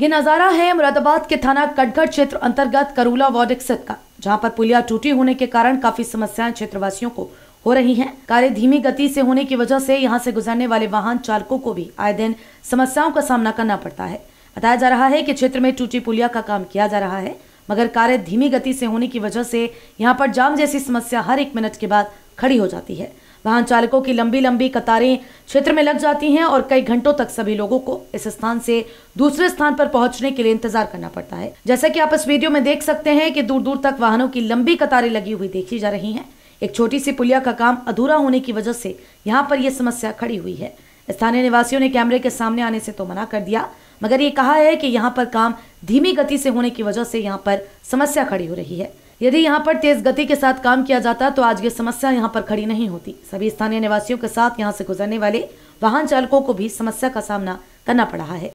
ये नजारा है मुरादाबाद के थाना कटघर क्षेत्र अंतर्गत करूला वार्ड एक्सिट का जहाँ पर पुलिया टूटी होने के कारण काफी समस्याएं क्षेत्रवासियों को हो रही हैं। कार्य धीमी गति से होने की वजह से यहां से गुजरने वाले वाहन चालकों को भी आए दिन समस्याओं का सामना करना पड़ता है बताया जा रहा है कि क्षेत्र में टूटी पुलिया का काम किया जा रहा है मगर कार्य धीमी गति से होने की वजह से यहाँ पर जाम जैसी समस्या हर एक मिनट के बाद खड़ी हो जाती है वाहन चालकों की लंबी लंबी कतारें क्षेत्र में लग जाती हैं और कई घंटों तक सभी लोगों को इस स्थान से दूसरे स्थान पर पहुंचने के लिए इंतजार करना पड़ता है जैसा कि आप इस वीडियो में देख सकते हैं कि दूर दूर तक वाहनों की लंबी कतारें लगी हुई देखी जा रही है एक छोटी सी पुलिया का काम अधूरा होने की वजह से यहाँ पर यह समस्या खड़ी हुई है स्थानीय निवासियों ने कैमरे के सामने आने से तो मना कर दिया मगर ये कहा है कि यहाँ पर काम धीमी गति से होने की वजह से यहाँ पर समस्या खड़ी हो रही है यदि यहाँ पर तेज गति के साथ काम किया जाता तो आज ये समस्या यहाँ पर खड़ी नहीं होती सभी स्थानीय निवासियों के साथ यहाँ से गुजरने वाले वाहन चालकों को भी समस्या का सामना करना पड़ा है